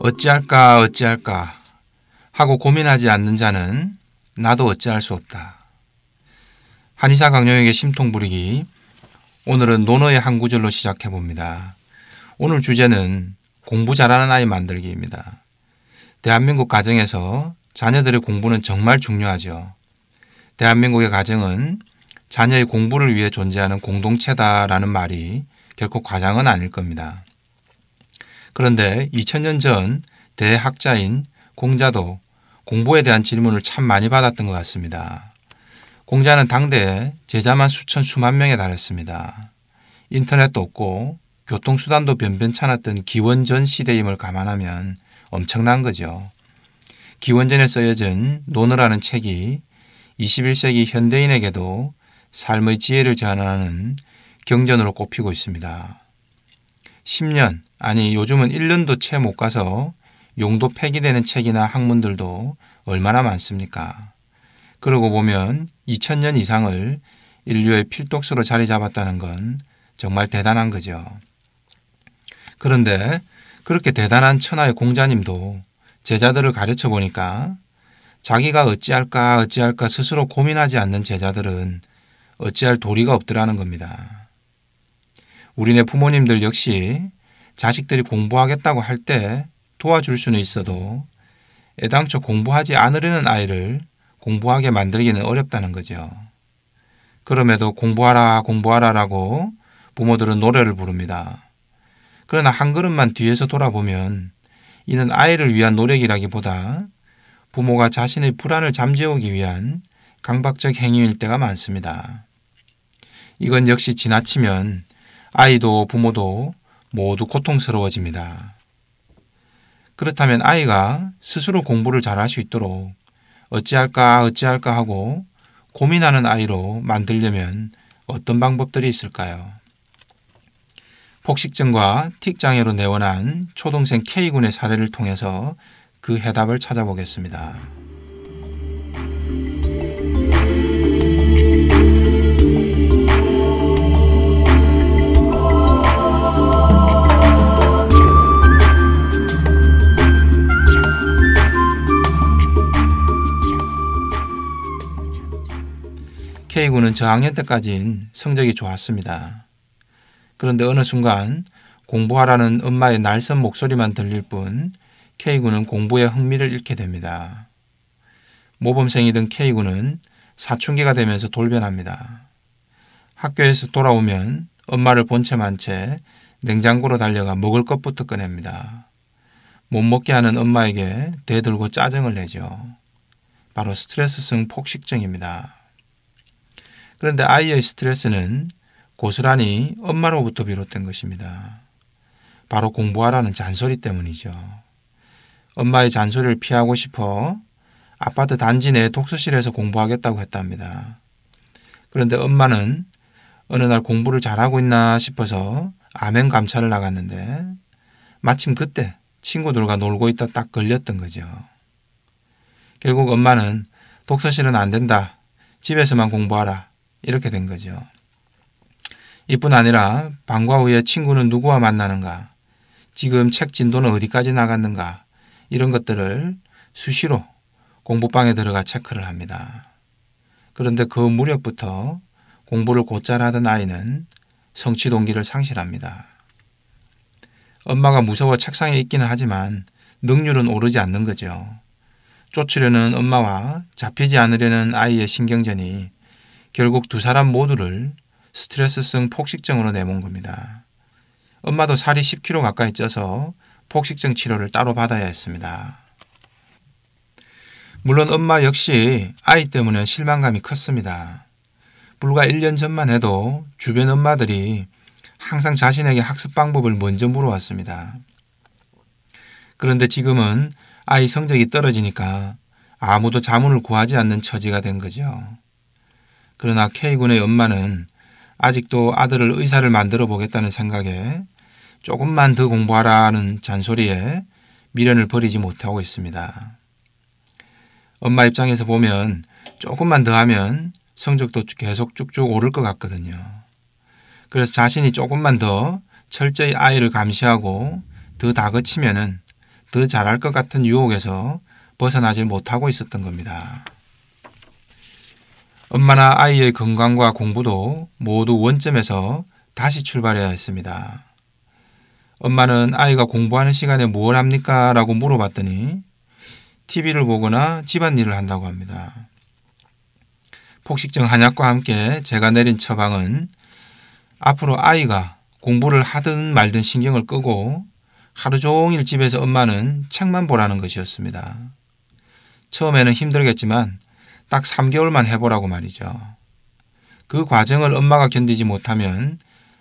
어찌할까 어찌할까 하고 고민하지 않는 자는 나도 어찌할 수 없다. 한의사 강령에게 심통 부리기 오늘은 논어의 한 구절로 시작해 봅니다. 오늘 주제는 공부 잘하는 아이 만들기입니다. 대한민국 가정에서 자녀들의 공부는 정말 중요하죠. 대한민국의 가정은 자녀의 공부를 위해 존재하는 공동체다라는 말이 결코 과장은 아닐 겁니다. 그런데 2000년 전 대학자인 공자도 공부에 대한 질문을 참 많이 받았던 것 같습니다. 공자는 당대에 제자만 수천 수만 명에 달했습니다. 인터넷도 없고 교통수단도 변변찮았던 기원전 시대임을 감안하면 엄청난 거죠. 기원전에 쓰여진 논어라는 책이 21세기 현대인에게도 삶의 지혜를 전하는 경전으로 꼽히고 있습니다. 10년, 아니 요즘은 1년도 채 못 가서 용도 폐기되는 책이나 학문들도 얼마나 많습니까? 그러고 보면 2000년 이상을 인류의 필독서로 자리 잡았다는 건 정말 대단한 거죠. 그런데 그렇게 대단한 천하의 공자님도 제자들을 가르쳐 보니까 자기가 어찌할까 어찌할까 스스로 고민하지 않는 제자들은 어찌할 도리가 없더라는 겁니다. 우리네 부모님들 역시 자식들이 공부하겠다고 할때 도와줄 수는 있어도 애당초 공부하지 않으려는 아이를 공부하게 만들기는 어렵다는 거죠. 그럼에도 공부하라 공부하라라고 부모들은 노래를 부릅니다. 그러나 한 걸음만 뒤에서 돌아보면 이는 아이를 위한 노력이라기보다 부모가 자신의 불안을 잠재우기 위한 강박적 행위일 때가 많습니다. 이건 역시 지나치면 아이도 부모도 모두 고통스러워집니다. 그렇다면 아이가 스스로 공부를 잘할 수 있도록 어찌할까 어찌할까 하고 고민하는 아이로 만들려면 어떤 방법들이 있을까요? 폭식증과 틱장애로 내원한 초등생 K군의 사례를 통해서 그 해답을 찾아보겠습니다. 저는 저학년 때까진 성적이 좋았습니다. 그런데 어느 순간 공부하라는 엄마의 날선 목소리만 들릴 뿐 K군은 공부에 흥미를 잃게 됩니다. 모범생이던 K군은 사춘기가 되면서 돌변합니다. 학교에서 돌아오면 엄마를 본체만채 냉장고로 달려가 먹을 것부터 꺼냅니다. 못 먹게 하는 엄마에게 대들고 짜증을 내죠. 바로 스트레스성 폭식증입니다. 그런데 아이의 스트레스는 고스란히 엄마로부터 비롯된 것입니다. 바로 공부하라는 잔소리 때문이죠. 엄마의 잔소리를 피하고 싶어 아파트 단지 내 독서실에서 공부하겠다고 했답니다. 그런데 엄마는 어느 날 공부를 잘하고 있나 싶어서 아멘 감찰을 나갔는데 마침 그때 친구들과 놀고 있다 딱 걸렸던 거죠. 결국 엄마는 독서실은 안 된다. 집에서만 공부하라. 이렇게 된 거죠. 이뿐 아니라 방과 후에 친구는 누구와 만나는가, 지금 책 진도는 어디까지 나갔는가 이런 것들을 수시로 공부방에 들어가 체크를 합니다. 그런데 그 무렵부터 공부를 곧잘 하던 아이는 성취 동기를 상실합니다. 엄마가 무서워 책상에 있기는 하지만 능률은 오르지 않는 거죠. 쫓으려는 엄마와 잡히지 않으려는 아이의 신경전이 결국 두 사람 모두를 스트레스성 폭식증으로 내몬 겁니다. 엄마도 살이 10kg 가까이 쪄서 폭식증 치료를 따로 받아야 했습니다. 물론 엄마 역시 아이 때문에 실망감이 컸습니다. 불과 1년 전만 해도 주변 엄마들이 항상 자신에게 학습 방법을 먼저 물어왔습니다. 그런데 지금은 아이 성적이 떨어지니까 아무도 자문을 구하지 않는 처지가 된 거죠. 그러나 K군의 엄마는 아직도 아들을 의사를 만들어 보겠다는 생각에 조금만 더 공부하라는 잔소리에 미련을 버리지 못하고 있습니다. 엄마 입장에서 보면 조금만 더 하면 성적도 계속 쭉쭉 오를 것 같거든요. 그래서 자신이 조금만 더 철저히 아이를 감시하고 더다그치면더 잘할 것 같은 유혹에서 벗어나질 못하고 있었던 겁니다. 엄마나 아이의 건강과 공부도 모두 원점에서 다시 출발해야 했습니다. 엄마는 아이가 공부하는 시간에 뭘 합니까? 라고 물어봤더니 TV를 보거나 집안일을 한다고 합니다. 폭식증 한약과 함께 제가 내린 처방은 앞으로 아이가 공부를 하든 말든 신경을 끄고 하루 종일 집에서 엄마는 책만 보라는 것이었습니다. 처음에는 힘들겠지만 딱 3개월만 해보라고 말이죠. 그 과정을 엄마가 견디지 못하면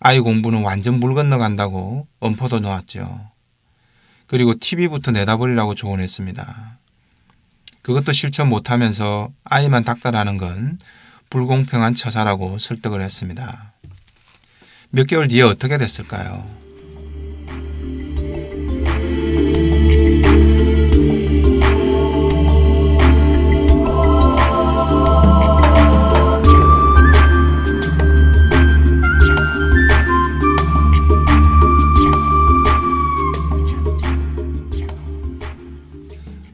아이 공부는 완전 물 건너간다고 엄포도 놓았죠. 그리고 TV부터 내다버리라고 조언했습니다. 그것도 실천 못하면서 아이만 닦달하는건 불공평한 처사라고 설득을 했습니다. 몇 개월 뒤에 어떻게 됐을까요?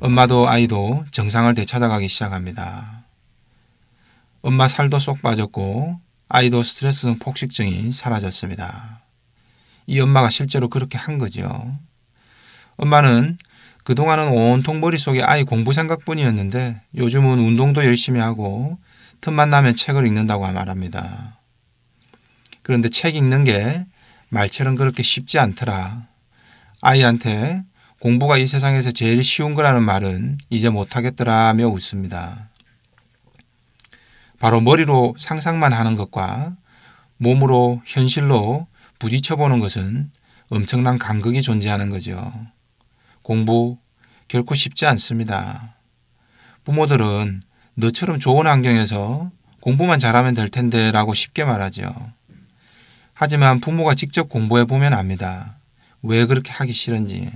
엄마도 아이도 정상을 되찾아가기 시작합니다. 엄마 살도 쏙 빠졌고 아이도 스트레스성 폭식증이 사라졌습니다. 이 엄마가 실제로 그렇게 한 거죠. 엄마는 그동안은 온통 머릿속에 아이 공부 생각뿐이었는데 요즘은 운동도 열심히 하고 틈만 나면 책을 읽는다고 말합니다. 그런데 책 읽는 게 말처럼 그렇게 쉽지 않더라. 아이한테 공부가 이 세상에서 제일 쉬운 거라는 말은 이제 못하겠더라며 웃습니다. 바로 머리로 상상만 하는 것과 몸으로 현실로 부딪혀보는 것은 엄청난 간극이 존재하는 거죠. 공부 결코 쉽지 않습니다. 부모들은 너처럼 좋은 환경에서 공부만 잘하면 될 텐데 라고 쉽게 말하죠. 하지만 부모가 직접 공부해 보면 압니다. 왜 그렇게 하기 싫은지.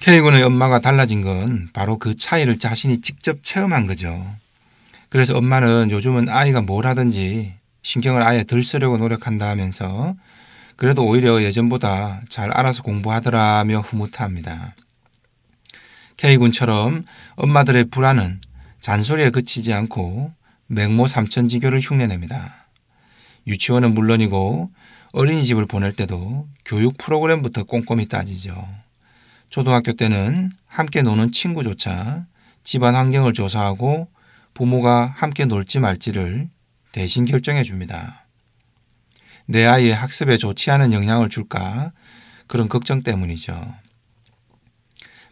K군의 엄마가 달라진 건 바로 그 차이를 자신이 직접 체험한 거죠. 그래서 엄마는 요즘은 아이가 뭘 하든지 신경을 아예 덜 쓰려고 노력한다 하면서 그래도 오히려 예전보다 잘 알아서 공부하더라며 흐뭇합니다. K군처럼 엄마들의 불안은 잔소리에 그치지 않고 맹모 삼천지교를 흉내냅니다. 유치원은 물론이고 어린이집을 보낼 때도 교육 프로그램부터 꼼꼼히 따지죠. 초등학교 때는 함께 노는 친구조차 집안 환경을 조사하고 부모가 함께 놀지 말지를 대신 결정해 줍니다. 내 아이의 학습에 좋지 않은 영향을 줄까 그런 걱정 때문이죠.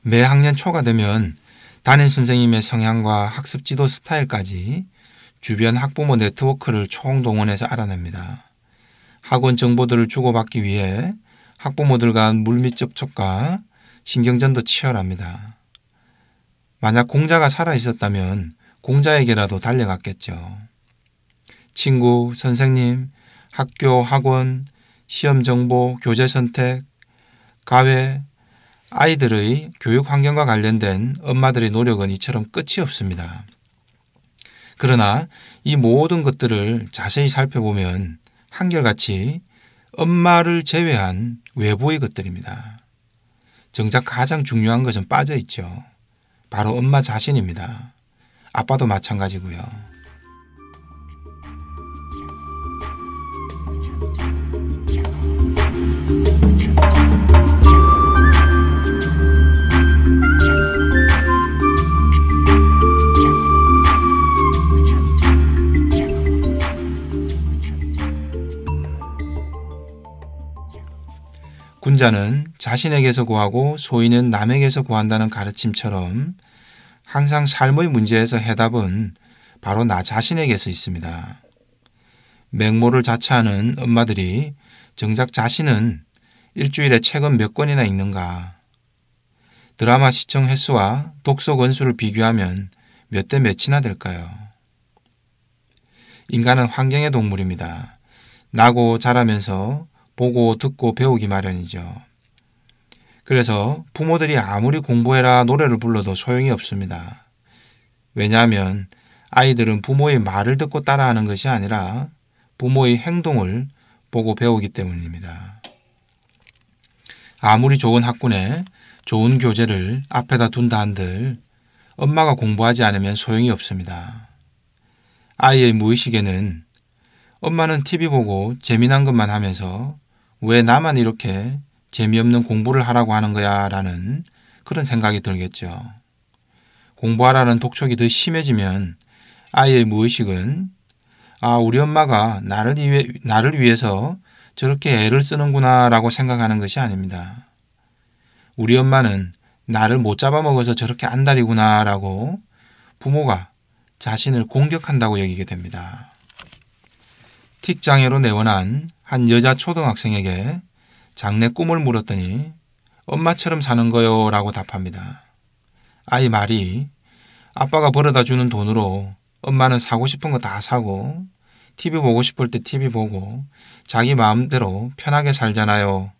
매 학년 초가 되면 담임 선생님의 성향과 학습 지도 스타일까지 주변 학부모 네트워크를 총동원해서 알아냅니다. 학원 정보들을 주고받기 위해 학부모들 과 물밑 접촉과 신경전도 치열합니다. 만약 공자가 살아 있었다면 공자에게라도 달려갔겠죠. 친구, 선생님, 학교, 학원, 시험 정보, 교재 선택, 가외, 아이들의 교육 환경과 관련된 엄마들의 노력은 이처럼 끝이 없습니다. 그러나 이 모든 것들을 자세히 살펴보면 한결같이 엄마를 제외한 외부의 것들입니다. 정작 가장 중요한 것은 빠져 있죠. 바로 엄마 자신입니다. 아빠도 마찬가지고요. 군자는 자신에게서 구하고 소인은 남에게서 구한다는 가르침처럼 항상 삶의 문제에서 해답은 바로 나 자신에게서 있습니다. 맹모를 자처하는 엄마들이 정작 자신은 일주일에 책은 몇 권이나 읽는가 드라마 시청 횟수와 독서 권수를 비교하면 몇 대 몇이나 될까요? 인간은 환경의 동물입니다. 나고 자라면서 보고 듣고 배우기 마련이죠. 그래서 부모들이 아무리 공부해라 노래를 불러도 소용이 없습니다. 왜냐하면 아이들은 부모의 말을 듣고 따라하는 것이 아니라 부모의 행동을 보고 배우기 때문입니다. 아무리 좋은 학군에 좋은 교재를 앞에다 둔다 한들 엄마가 공부하지 않으면 소용이 없습니다. 아이의 무의식에는 엄마는 TV 보고 재미난 것만 하면서 왜 나만 이렇게 재미없는 공부를 하라고 하는 거야 라는 그런 생각이 들겠죠. 공부하라는 독촉이 더 심해지면 아이의 무의식은 아 우리 엄마가 나를, 위해, 나를 위해서 저렇게 애를 쓰는구나 라고 생각하는 것이 아닙니다. 우리 엄마는 나를 못 잡아먹어서 저렇게 안달이구나 라고 부모가 자신을 공격한다고 여기게 됩니다. 틱 장애로 내원한 한 여자 초등학생에게 장래 꿈을 물었더니 엄마처럼 사는 거요 라고 답합니다. 아이 말이 아빠가 벌어다 주는 돈으로 엄마는 사고 싶은 거 다 사고 TV 보고 싶을 때 TV 보고 자기 마음대로 편하게 살잖아요.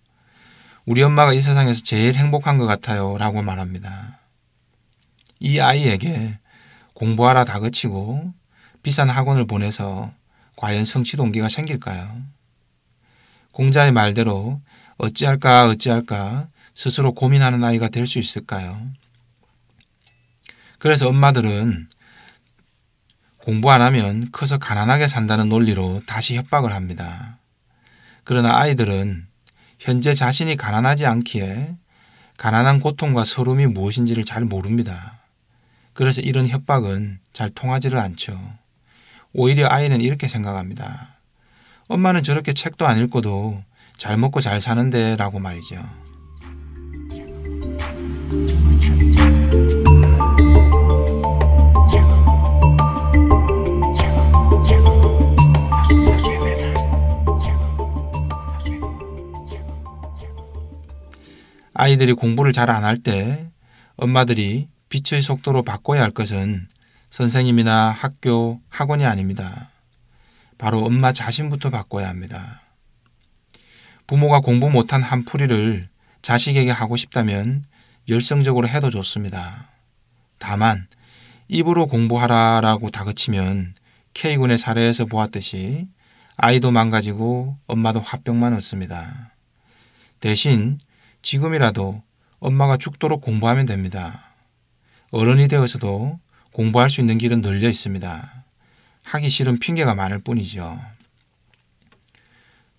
우리 엄마가 이 세상에서 제일 행복한 것 같아요 라고 말합니다. 이 아이에게 공부하라 다그치고 비싼 학원을 보내서 과연 성취 동기가 생길까요? 공자의 말대로 어찌할까 어찌할까 스스로 고민하는 아이가 될 수 있을까요? 그래서 엄마들은 공부 안 하면 커서 가난하게 산다는 논리로 다시 협박을 합니다. 그러나 아이들은 현재 자신이 가난하지 않기에 가난한 고통과 서름이 무엇인지를 잘 모릅니다. 그래서 이런 협박은 잘 통하지를 않죠. 오히려 아이는 이렇게 생각합니다. 엄마는 저렇게 책도 안 읽고도 잘 먹고 잘 사는데 라고 말이죠. 아이들이 공부를 잘 안 할 때 엄마들이 빛의 속도로 바꿔야 할 것은 선생님이나 학교, 학원이 아닙니다. 바로 엄마 자신부터 바꿔야 합니다. 부모가 공부 못한 한풀이를 자식에게 하고 싶다면 열성적으로 해도 좋습니다. 다만 입으로 공부하라라고 다그치면 K군의 사례에서 보았듯이 아이도 망가지고 엄마도 화병만 얻습니다. 대신 지금이라도 엄마가 죽도록 공부하면 됩니다. 어른이 되어서도 공부할 수 있는 길은 늘려 있습니다. 하기 싫은 핑계가 많을 뿐이죠.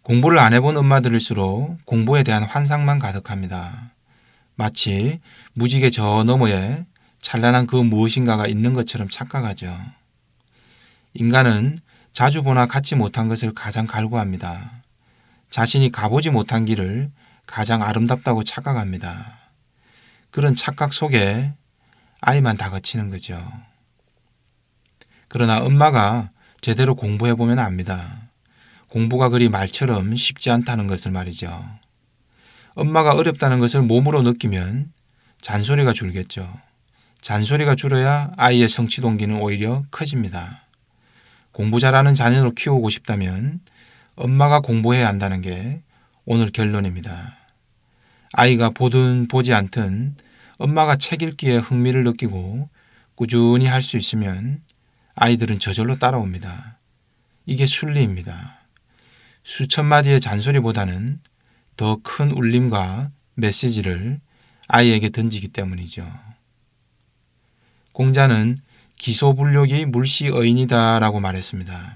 공부를 안 해본 엄마들일수록 공부에 대한 환상만 가득합니다. 마치 무지개 저 너머에 찬란한 그 무엇인가가 있는 것처럼 착각하죠. 인간은 자주 보나 갖지 못한 것을 가장 갈구합니다. 자신이 가보지 못한 길을 가장 아름답다고 착각합니다. 그런 착각 속에 아이만 다 거치는 거죠. 그러나 엄마가 제대로 공부해보면 압니다. 공부가 그리 말처럼 쉽지 않다는 것을 말이죠. 엄마가 어렵다는 것을 몸으로 느끼면 잔소리가 줄겠죠. 잔소리가 줄어야 아이의 성취 동기는 오히려 커집니다. 공부 잘하는 자녀로 키우고 싶다면 엄마가 공부해야 한다는 게 오늘 결론입니다. 아이가 보든 보지 않든 엄마가 책 읽기에 흥미를 느끼고 꾸준히 할 수 있으면 아이들은 저절로 따라옵니다. 이게 순리입니다. 수천 마디의 잔소리보다는 더 큰 울림과 메시지를 아이에게 던지기 때문이죠. 공자는 기소불력이 물시어인이다 라고 말했습니다.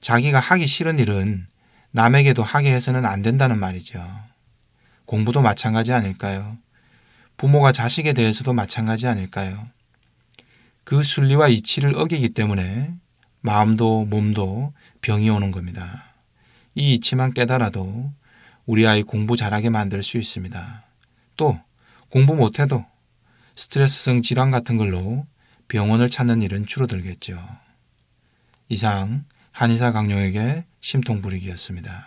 자기가 하기 싫은 일은 남에게도 하게 해서는 안 된다는 말이죠. 공부도 마찬가지 아닐까요? 부모가 자식에 대해서도 마찬가지 아닐까요? 그 순리와 이치를 어기기 때문에 마음도 몸도 병이 오는 겁니다. 이 이치만 깨달아도 우리 아이 공부 잘하게 만들 수 있습니다. 또 공부 못해도 스트레스성 질환 같은 걸로 병원을 찾는 일은 줄어들겠죠. 이상 한의사 강용에게 심통 부리기였습니다.